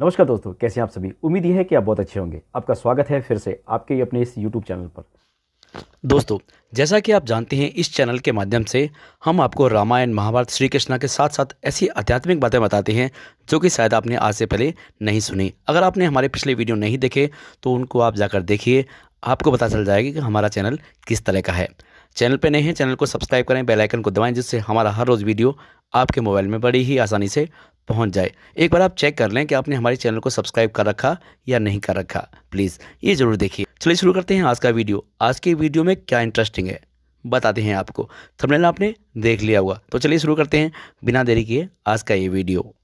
नमस्कार दोस्तों कैसे हैं आप सभी उम्मीद यह है कि आप बहुत अच्छे होंगे आपका स्वागत है फिर से आपके अपने इस यूट्यूब चैनल पर दोस्तों जैसा कि आप जानते हैं इस चैनल के माध्यम से हम आपको रामायण महाभारत श्री कृष्णा के साथ साथ ऐसी आध्यात्मिक बातें बताते हैं जो कि शायद आपने आज से पहले नहीं सुनी अगर आपने हमारे पिछले वीडियो नहीं देखे तो उनको आप जाकर देखिए आपको पता चल जाएगा कि हमारा चैनल किस तरह का है चैनल पर नए हैं चैनल को सब्सक्राइब करें बेलाइकन को दबाएं जिससे हमारा हर रोज़ वीडियो आपके मोबाइल में बड़ी ही आसानी से पहुंच जाए एक बार आप चेक कर लें कि आपने हमारे चैनल को सब्सक्राइब कर रखा या नहीं कर रखा प्लीज़ ये ज़रूर देखिए चलिए शुरू करते हैं आज का वीडियो आज के वीडियो में क्या इंटरेस्टिंग है बताते हैं आपको थंबनेल आपने देख लिया हुआ तो चलिए शुरू करते हैं बिना देरी किए आज का ये वीडियो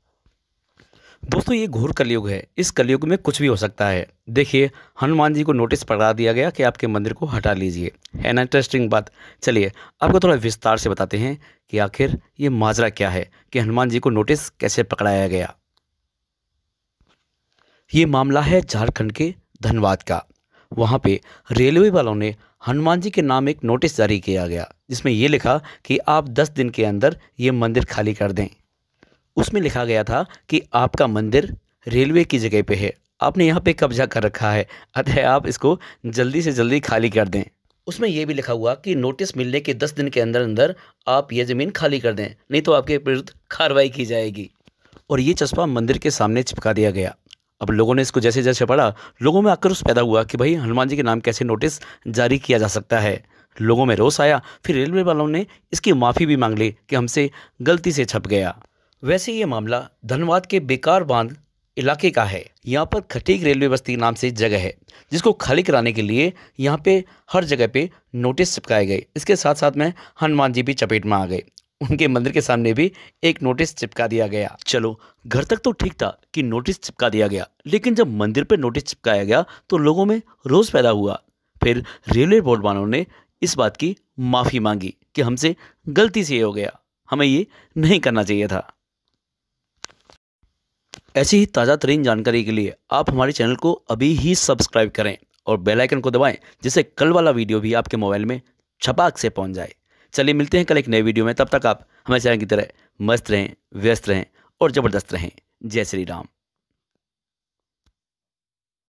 दोस्तों ये घोर कलयुग है इस कलयुग में कुछ भी हो सकता है देखिए हनुमान जी को नोटिस पकड़ा दिया गया कि आपके मंदिर को हटा लीजिए है ना इंटरेस्टिंग बात चलिए आपको थोड़ा विस्तार से बताते हैं कि आखिर ये माजरा क्या है कि हनुमान जी को नोटिस कैसे पकड़ाया गया ये मामला है झारखंड के धनबाद का वहाँ पे रेलवे वालों ने हनुमान जी के नाम एक नोटिस जारी किया गया जिसमें ये लिखा कि आप दस दिन के अंदर ये मंदिर खाली कर दें उसमें लिखा गया था कि आपका मंदिर रेलवे की जगह पे है आपने यहाँ पे कब्जा कर रखा है अतः आप इसको जल्दी से जल्दी खाली कर दें उसमें यह भी लिखा हुआ कि नोटिस मिलने के दस दिन के अंदर अंदर आप ये ज़मीन खाली कर दें नहीं तो आपके विरुद्ध कार्रवाई की जाएगी और ये चस्पा मंदिर के सामने चिपका दिया गया अब लोगों ने इसको जैसे जैसे पढ़ा लोगों में आक्रोश पैदा हुआ कि भाई हनुमान जी के नाम कैसे नोटिस जारी किया जा सकता है लोगों में रोष आया फिर रेलवे वालों ने इसकी माफ़ी भी मांग ली कि हमसे गलती से छप गया वैसे ये मामला धनबाद के बेकार बांध इलाके का है यहाँ पर खटीक रेलवे बस्ती नाम से जगह है जिसको खाली कराने के लिए यहाँ पे हर जगह पे नोटिस चिपकाए गए इसके साथ साथ में हनुमान जी भी चपेट में आ गए उनके मंदिर के सामने भी एक नोटिस चिपका दिया गया चलो घर तक तो ठीक था कि नोटिस चिपका दिया गया लेकिन जब मंदिर पर नोटिस चिपकाया गया तो लोगों में रोज पैदा हुआ फिर रेलवे बोर्ड वालों ने इस बात की माफ़ी मांगी कि हमसे गलती से हो गया हमें ये नहीं करना चाहिए था ऐसी ही ताज़ा तरीन जानकारी के लिए आप हमारे चैनल को अभी ही सब्सक्राइब करें और बेल आइकन को दबाएं जिससे कल वाला वीडियो भी आपके मोबाइल में छपाक से पहुंच जाए चलिए मिलते हैं कल एक नए वीडियो में तब तक आप हमारे चैनल की तरह मस्त रहें व्यस्त रहें और ज़बरदस्त रहें जय श्री राम